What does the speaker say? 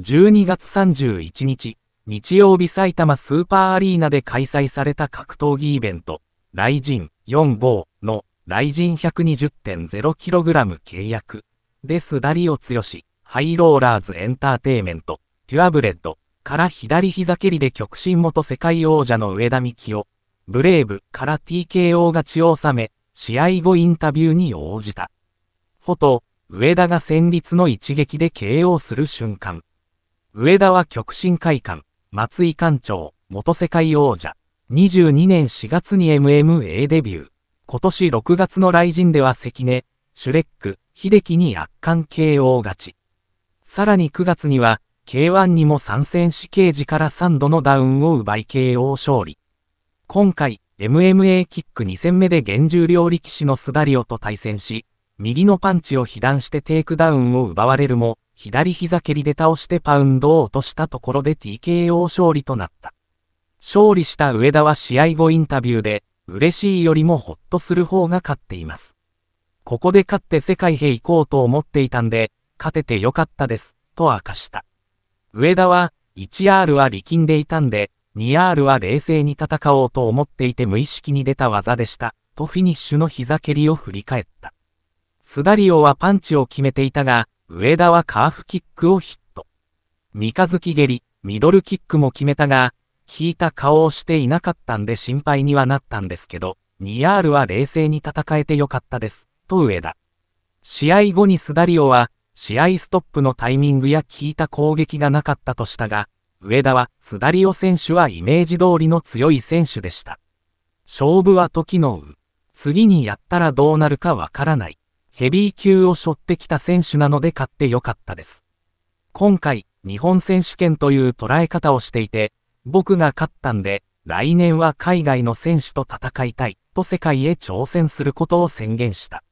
12月31日、日曜日埼玉スーパーアリーナで開催された格闘技イベント、ライジン45のライジン 120.0kg 契約です。ダリオ強し、ハイローラーズエンターテイメント、ピュアブレッドから左膝蹴りで極真元世界王者の上田美希を、ブレイブから TKO 勝ちを収め、試合後インタビューに応じた。フォト、上田が戦慄の一撃で KO する瞬間。上田は極真会館、松井館長、元世界王者。22年4月に MMA デビュー。今年6月の来陣では関根、シュレック、秀樹に圧巻 KO 勝ち。さらに9月には、K1 にも参戦し刑事から3度のダウンを奪い KO 勝利。今回、MMA キック2戦目で原重量力士のスダリオと対戦し、右のパンチを被弾してテイクダウンを奪われるも、左膝蹴りで倒してパウンドを落としたところで TKO 勝利となった。勝利した上田は試合後インタビューで、嬉しいよりもほっとする方が勝っています。ここで勝って世界へ行こうと思っていたんで、勝ててよかったです、と明かした。上田は、1R は力んでいたんで、2R は冷静に戦おうと思っていて無意識に出た技でした、とフィニッシュの膝蹴りを振り返った。スダリオはパンチを決めていたが、上田はカーフキックをヒット。三日月蹴り、ミドルキックも決めたが、引いた顔をしていなかったんで心配にはなったんですけど、ニ r ールは冷静に戦えてよかったです、と上田。試合後にスダリオは、試合ストップのタイミングや効いた攻撃がなかったとしたが、上田は、スダリオ選手はイメージ通りの強い選手でした。勝負は時のう。次にやったらどうなるかわからない。ヘビー級を背負ってきた選手なので勝ってよかったです。今回、日本選手権という捉え方をしていて、僕が勝ったんで、来年は海外の選手と戦いたい、と世界へ挑戦することを宣言した。